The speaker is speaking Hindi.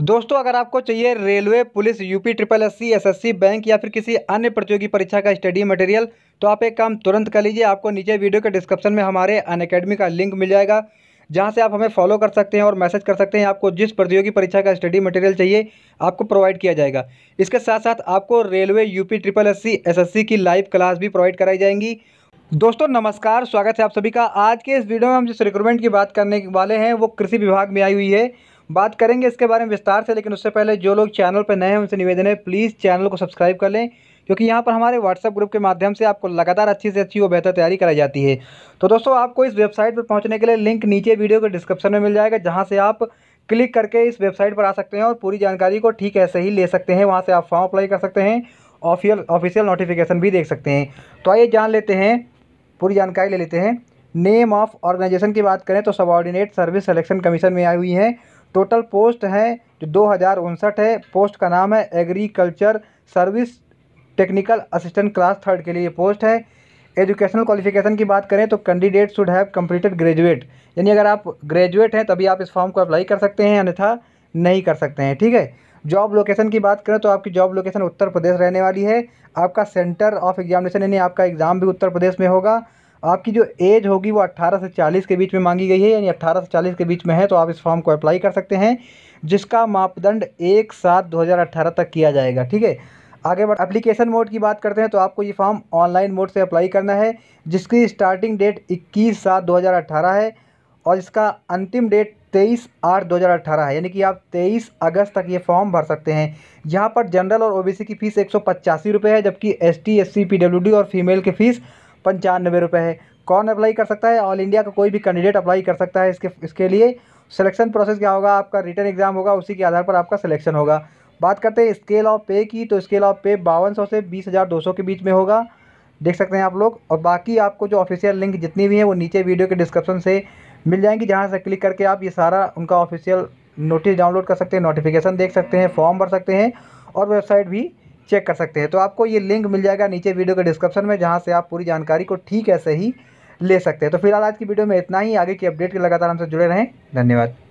दोस्तों अगर आपको चाहिए railway police UP triple S C S S C bank या फिर किसी अन्य प्रतियोगी परीक्षा का स्टडी मटेरियल तो आप एक काम तुरंत कर लीजिए आपको नीचे वीडियो के डिस्क्रिप्शन में हमारे अन अकेडमी का लिंक मिल जाएगा जहाँ से आप हमें फॉलो कर सकते हैं और मैसेज कर सकते हैं आपको जिस प्रतियोगी परीक्षा का स्टडी मटेरियल चाहिए आपको प्रोवाइड किया जाएगा इसके साथ साथ आपको railway UP triple S C S S C की लाइव क्लास भी प्रोवाइड कराई जाएंगी दोस्तों नमस्कार स्वागत है आप सभी का आज के इस वीडियो में हम जिस रिक्रूटमेंट की बात करने वाले हैं वो कृषि विभाग में आई हुई है बात करेंगे इसके बारे में विस्तार से लेकिन उससे पहले जो लोग चैनल पर नए हैं उनसे निवेदन है प्लीज़ चैनल को सब्सक्राइब कर लें क्योंकि यहाँ पर हमारे व्हाट्सअप ग्रुप के माध्यम से आपको लगातार अच्छी से अच्छी और बेहतर तैयारी कराई जाती है तो दोस्तों आपको इस वेबसाइट पर पहुँचने के लिए लिंक नीचे वीडियो के डिस्क्रिप्शन में मिल जाएगा जहाँ से आप क्लिक करके इस वेबसाइट पर आ सकते हैं और पूरी जानकारी को ठीक ऐसे ही ले सकते हैं वहाँ से आप फॉर्म अप्लाई कर सकते हैं ऑफियल ऑफिशियल नोटिफिकेशन भी देख सकते हैं तो आइए जान लेते हैं पूरी जानकारी ले लेते हैं नेम ऑफ ऑर्गेनाइजेशन की बात करें तो सबॉर्डिनेट सर्विस सेलेक्शन कमीशन में आई हुई है टोटल पोस्ट हैं जो दो हज़ार उनसठ है पोस्ट का नाम है agriculture service technical assistant class third के लिए पोस्ट है एजुकेशनल क्वालिफिकेशन की बात करें तो candidate should have completed graduate यानी अगर आप ग्रेजुएट हैं तभी आप इस फॉर्म को अप्लाई कर सकते हैं अन्यथा नहीं कर सकते हैं ठीक है जॉब लोकेशन की बात करें तो आपकी जॉब लोकेशन उत्तर प्रदेश रहने वाली है आपका सेंटर ऑफ एग्जामिनेशन यानी आपका एग्ज़ाम भी उत्तर प्रदेश में होगा आपकी जो एज होगी वो 18 से 40 के बीच में मांगी गई है यानी 18 से 40 के बीच में है तो आप इस फॉर्म को अप्लाई कर सकते हैं जिसका मापदंड एक सात 2018 तक किया जाएगा ठीक है आगे बढ़ एप्लीकेशन मोड की बात करते हैं तो आपको ये फॉर्म ऑनलाइन मोड से अप्लाई करना है जिसकी स्टार्टिंग डेट इक्कीस सात दो है और इसका अंतिम डेट तेईस आठ दो हज़ार अट्ठारह है यानी कि आप तेईस अगस्त तक ये फॉर्म भर सकते हैं यहाँ पर जनरल और ओबीसी की फ़ीस एक सौ रुपये है जबकि S T S C P W D और फीमेल की फ़ीस पंचानवे रुपये है कौन अप्लाई कर सकता है ऑल इंडिया का कोई भी कैंडिडेट अप्लाई कर सकता है इसके इसके लिए सिलेक्शन प्रोसेस क्या होगा आपका रिटर्न एग्जाम होगा उसी के आधार पर आपका सिलेक्शन होगा बात करते हैं स्केल ऑफ पे की तो स्केल ऑफ पे बावन सौ से बीस हज़ार दो सौ के बीच में होगा देख सकते हैं आप लोग और बाकी आपको जो ऑफिशियल लिंक जितनी भी है वो नीचे वीडियो के डिस्क्रिप्शन से मिल जाएंगी जहाँ से क्लिक करके आप ये सारा उनका ऑफिशियल नोटिस डाउनलोड कर सकते हैं नोटिफिकेशन देख सकते हैं फॉर्म भर सकते हैं और वेबसाइट भी चेक कर सकते हैं तो आपको ये लिंक मिल जाएगा नीचे वीडियो के डिस्क्रिप्शन में जहाँ से आप पूरी जानकारी को ठीक ऐसे ही ले सकते हैं तो फिलहाल आज की वीडियो में इतना ही आगे की अपडेट के लगातार हमसे जुड़े रहें धन्यवाद